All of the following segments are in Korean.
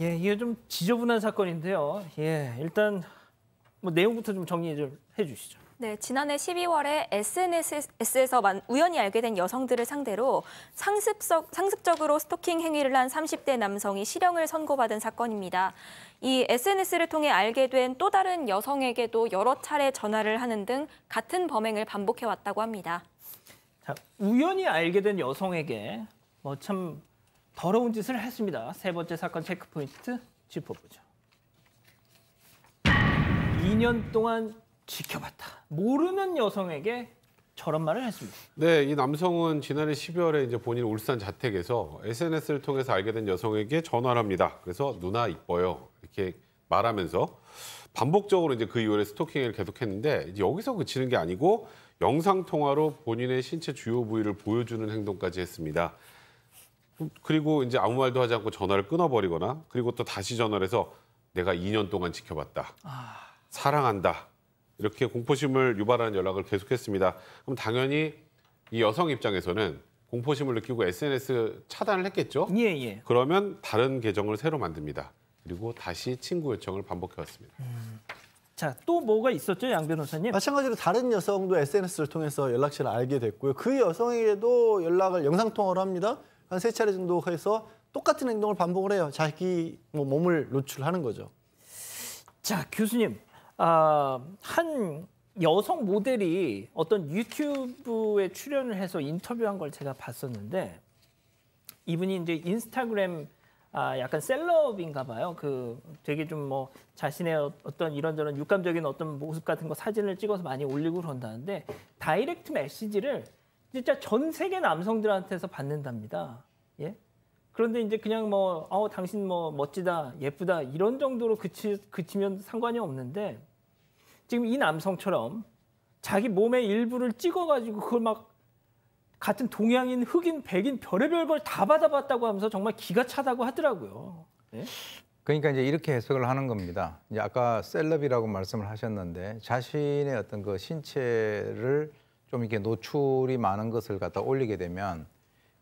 예, 이게 좀 지저분한 사건인데요. 예, 일단 뭐 내용부터 좀 정리 좀 해주시죠. 네, 지난해 12월에 SNS에서 우연히 알게 된 여성들을 상대로 상습적, 상습적으로 스토킹 행위를 한 30대 남성이 실형을 선고받은 사건입니다. 이 SNS를 통해 알게 된 또 다른 여성에게도 여러 차례 전화를 하는 등 같은 범행을 반복해왔다고 합니다. 자, 우연히 알게 된 여성에게 뭐참 더러운 짓을 했습니다. 세 번째 사건 체크포인트 짚어보죠. 2년 동안 지켜봤다. 모르는 여성에게 저런 말을 했습니다. 네, 이 남성은 지난해 12월에 이제 본인 울산 자택에서 SNS를 통해서 알게 된 여성에게 전화를 합니다. 그래서 누나 이뻐요 이렇게 말하면서 반복적으로 이제 그 이후에 스토킹을 계속했는데 여기서 그치는 게 아니고 영상 통화로 본인의 신체 주요 부위를 보여주는 행동까지 했습니다. 그리고 이제 아무 말도 하지 않고 전화를 끊어버리거나 그리고 또 다시 전화를 해서 내가 2년 동안 지켜봤다. 아... 사랑한다. 이렇게 공포심을 유발하는 연락을 계속했습니다. 그럼 당연히 이 여성 입장에서는 공포심을 느끼고 SNS 차단을 했겠죠? 예, 예. 그러면 다른 계정을 새로 만듭니다. 그리고 다시 친구 요청을 반복해 왔습니다. 음... 자, 또 뭐가 있었죠, 양 변호사님? 마찬가지로 다른 여성도 SNS를 통해서 연락처를 알게 됐고요. 그 여성에게도 연락을 영상통화로 합니다. 한세 차례 정도 해서 똑같은 행동을 반복을 해요. 자기 뭐 몸을 노출하는 거죠. 자 교수님, 아, 한 여성 모델이 어떤 유튜브에 출연을 해서 인터뷰한 걸 제가 봤었는데 이분이 이제 인스타그램 아, 약간 셀럽인가 봐요. 그 되게 좀 뭐 자신의 어떤 이런저런 육감적인 어떤 모습 같은 거 사진을 찍어서 많이 올리고 그런다는데 다이렉트 메시지를 진짜 전 세계 남성들한테서 받는답니다. 예? 그런데 이제 그냥 뭐, 어, 당신 뭐 멋지다, 예쁘다, 이런 정도로 그치, 그치면 상관이 없는데 지금 이 남성처럼 자기 몸의 일부를 찍어가지고 그걸 막 같은 동양인, 흑인, 백인, 별의별 걸 다 받아봤다고 하면서 정말 기가 차다고 하더라고요. 예? 그러니까 이제 이렇게 해석을 하는 겁니다. 이제 아까 셀럽이라고 말씀을 하셨는데 자신의 어떤 그 신체를 좀 이렇게 노출이 많은 것을 갖다 올리게 되면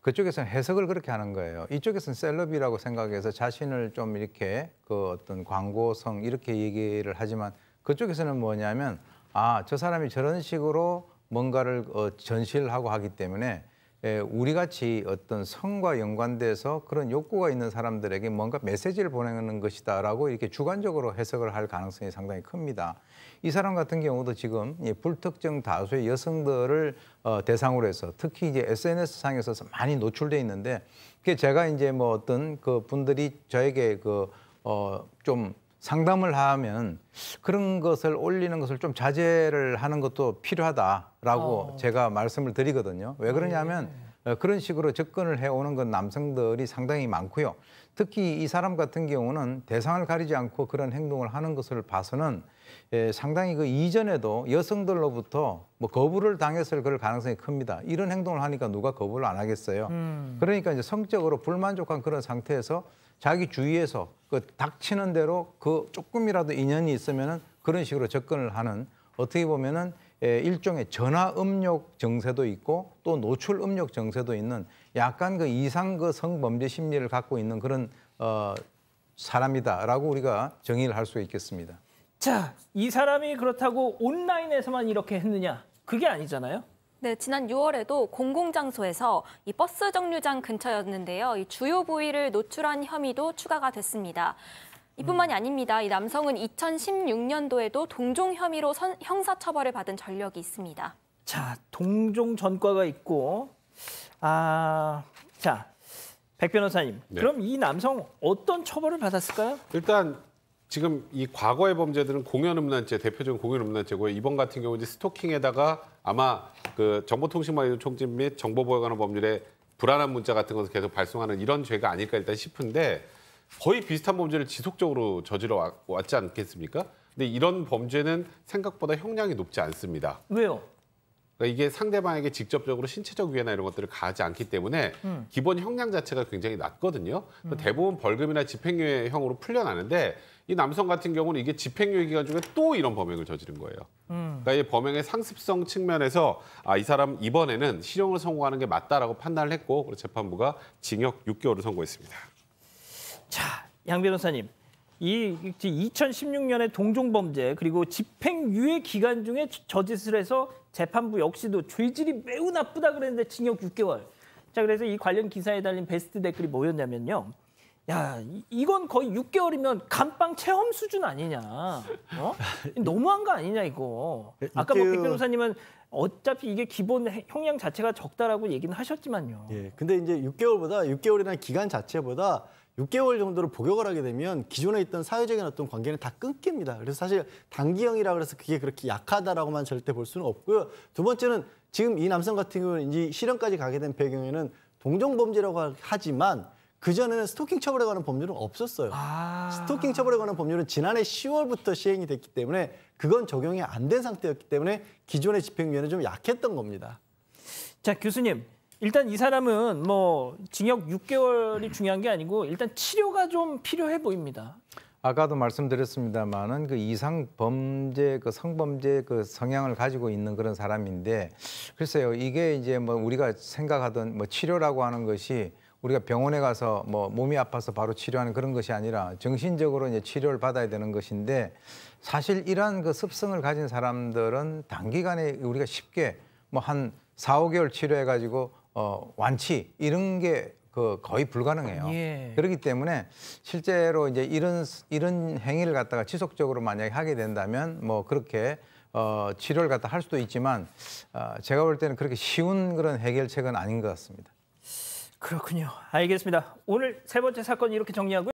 그쪽에서 해석을 그렇게 하는 거예요. 이쪽에서는 셀럽이라고 생각해서 자신을 좀 이렇게 그 어떤 광고성 이렇게 얘기를 하지만 그쪽에서는 뭐냐면 아, 저 사람이 저런 식으로 뭔가를 어, 전시를 하고 하기 때문에 예, 우리 같이 어떤 성과 연관돼서 그런 욕구가 있는 사람들에게 뭔가 메시지를 보내는 것이다라고 이렇게 주관적으로 해석을 할 가능성이 상당히 큽니다. 이 사람 같은 경우도 지금 불특정 다수의 여성들을 어, 대상으로 해서 특히 이제 SNS 상에서 많이 노출돼 있는데 그게 제가 이제 뭐 어떤 그 분들이 저에게 그어좀 상담을 하면 그런 것을 올리는 것을 좀 자제를 하는 것도 필요하다라고 어. 제가 말씀을 드리거든요. 왜 그러냐면 네. 네, 네. 어, 그런 식으로 접근을 해오는 건 남성들이 상당히 많고요. 특히 이 사람 같은 경우는 대상을 가리지 않고 그런 행동을 하는 것을 봐서는 예, 상당히 그 이전에도 여성들로부터 뭐 거부를 당했을 그럴 가능성이 큽니다. 이런 행동을 하니까 누가 거부를 안 하겠어요. 음. 그러니까 이제 성적으로 불만족한 그런 상태에서 자기 주위에서 그 닥치는 대로 그 조금이라도 인연이 있으면은 그런 식으로 접근을 하는 어떻게 보면은 예, 일종의 전화 음력 정세도 있고 또 노출 음력 정세도 있는 약간 그 이상 그 성범죄 심리를 갖고 있는 그런 어 사람이다라고 우리가 정의를 할 수 있겠습니다. 자, 이 사람이 그렇다고 온라인에서만 이렇게 했느냐? 그게 아니잖아요. 네, 지난 6월에도 공공장소에서 이 버스 정류장 근처였는데요. 이 주요 부위를 노출한 혐의도 추가가 됐습니다. 이뿐만이 음. 아닙니다. 이 남성은 2016년도에도 동종 혐의로 선, 형사처벌을 받은 전력이 있습니다. 자, 동종 전과가 있고, 아, 자, 백 변호사님, 네. 그럼 이 남성 어떤 처벌을 받았을까요? 일단 지금 이 과거의 범죄들은 공연음란죄, 대표적인 공연음란죄고요. 이번 같은 경우 이제 스토킹에다가 아마 그 정보통신망의 총진및 정보보호 관한 법률에 불안한 문자 같은 것을 계속 발송하는 이런 죄가 아닐까 일단 싶은데 거의 비슷한 범죄를 지속적으로 저지러 왔지 않겠습니까? 근데 이런 범죄는 생각보다 형량이 높지 않습니다. 왜요? 그러니까 이게 상대방에게 직접적으로 신체적 위해나 이런 것들을 가하지 않기 때문에 음. 기본 형량 자체가 굉장히 낮거든요. 음. 대부분 벌금이나 집행유예형으로 풀려나는데 이 남성 같은 경우는 이게 집행유예 기간 중에 또 이런 범행을 저지른 거예요. 음. 그러니까 이 범행의 상습성 측면에서 아, 이 사람 이번에는 실형을 선고하는 게 맞다라고 판단을 했고 그래서 재판부가 징역 6개월을 선고했습니다. 자, 양 변호사님. 이 2016년에 동종 범죄 그리고 집행유예 기간 중에 저짓을 해서 재판부 역시도 죄질이 매우 나쁘다 그랬는데 징역 6개월. 자 그래서 이 관련 기사에 달린 베스트 댓글이 뭐였냐면요. 야 이건 거의 6개월이면 감방 체험 수준 아니냐. 어? 너무한 거 아니냐 이거. 네, 아까 뭐백 변호사님은 어차피 이게 기본 형량 자체가 적다라고 얘기는 하셨지만요. 예. 근데 이제 6개월보다 6개월이라는 기간 자체보다 6개월 정도를 복역을 하게 되면 기존에 있던 사회적인 어떤 관계는 다 끊깁니다. 그래서 사실 단기형이라 그래서 그게 그렇게 약하다라고만 절대 볼 수는 없고요. 두 번째는 지금 이 남성 같은 경우는 이제 실형까지 가게 된 배경에는 동종범죄라고 하지만 그전에는 스토킹 처벌에 관한 법률은 없었어요. 아... 스토킹 처벌에 관한 법률은 지난해 10월부터 시행이 됐기 때문에 그건 적용이 안 된 상태였기 때문에 기존의 집행위원회는좀 약했던 겁니다. 자, 교수님. 일단 이 사람은 뭐 징역 6개월이 중요한 게 아니고 일단 치료가 좀 필요해 보입니다. 아까도 말씀드렸습니다만은 그 이상 범죄 그 성범죄 그 성향을 가지고 있는 그런 사람인데 글쎄요 이게 이제 뭐 우리가 생각하던 뭐 치료라고 하는 것이 우리가 병원에 가서 뭐 몸이 아파서 바로 치료하는 그런 것이 아니라 정신적으로 이제 치료를 받아야 되는 것인데 사실 이러한 그 습성을 가진 사람들은 단기간에 우리가 쉽게 뭐 한 4, 5개월 치료해 가지고 어, 완치 이런 게그 거의 불가능해요. 예. 그렇기 때문에 실제로 이제 이런 이런 행위를 갖다가 지속적으로 만약에 하게 된다면 뭐 그렇게 어, 치료를 갖다 할 수도 있지만 어, 제가 볼 때는 그렇게 쉬운 그런 해결책은 아닌 것 같습니다. 그렇군요. 알겠습니다. 오늘 세 번째 사건 이렇게 정리하고요.